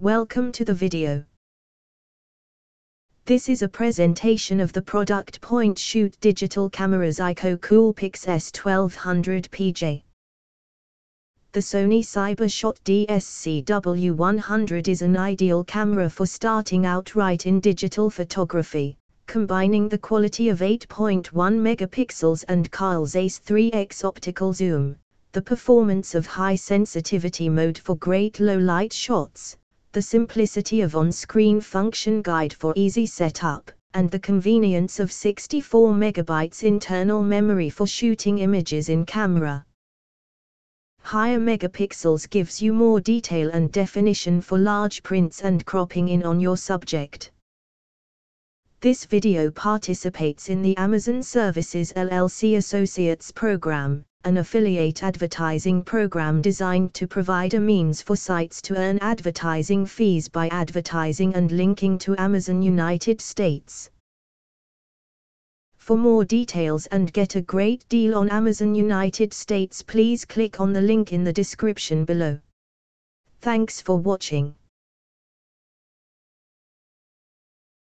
Welcome to the video. This is a presentation of the product Point Shoot Digital Cameras ICO Coolpix S1200 PJ. The Sony CyberShot DSCW100 is an ideal camera for starting out right in digital photography, combining the quality of 8.1 megapixels and Kyle's Ace 3x optical zoom, the performance of high sensitivity mode for great low light shots, the simplicity of on-screen function guide for easy setup, and the convenience of 64 MB internal memory for shooting images in camera. Higher megapixels gives you more detail and definition for large prints and cropping in on your subject. This video participates in the Amazon Services LLC Associates program, an affiliate advertising program designed to provide a means for sites to earn advertising fees by advertising and linking to Amazon United States. For more details and get a great deal on Amazon United States please click on the link in the description below. Thanks for watching.